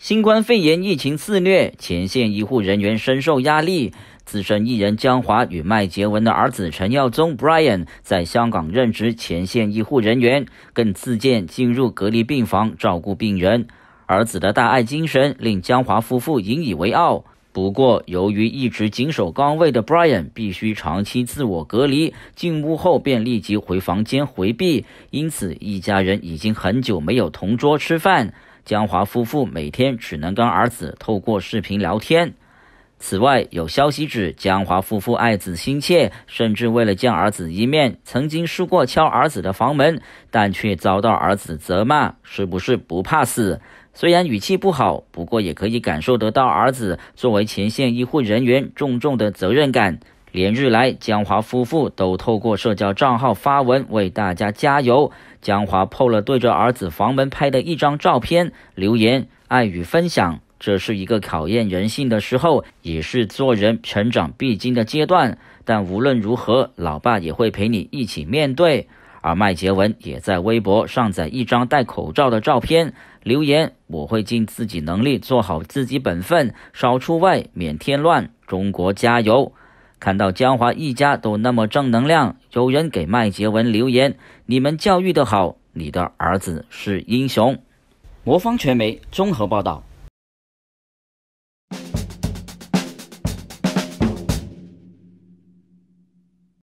新冠肺炎疫情肆虐，前线医护人员深受压力。资深艺人江华与麦杰文的儿子陈耀宗 （Brian） 在香港任职前线医护人员，更自荐进入隔离病房照顾病人。儿子的大爱精神令江华夫妇引以为傲。不过，由于一直谨守岗位的 Brian 必须长期自我隔离，进屋后便立即回房间回避，因此一家人已经很久没有同桌吃饭。江华夫妇每天只能跟儿子透过视频聊天。此外，有消息指江华夫妇爱子心切，甚至为了见儿子一面，曾经试过敲儿子的房门，但却遭到儿子责骂，是不是不怕死？虽然语气不好，不过也可以感受得到儿子作为前线医护人员重重的责任感。连日来，江华夫妇都透过社交账号发文为大家加油。江华破了对着儿子房门拍的一张照片，留言：“爱与分享，这是一个考验人性的时候，也是做人成长必经的阶段。”但无论如何，老爸也会陪你一起面对。而麦杰文也在微博上载一张戴口罩的照片，留言：“我会尽自己能力做好自己本分，少出外，免添乱。中国加油！”看到江华一家都那么正能量，有人给麦杰文留言：“你们教育的好，你的儿子是英雄。”魔方传媒综合报道。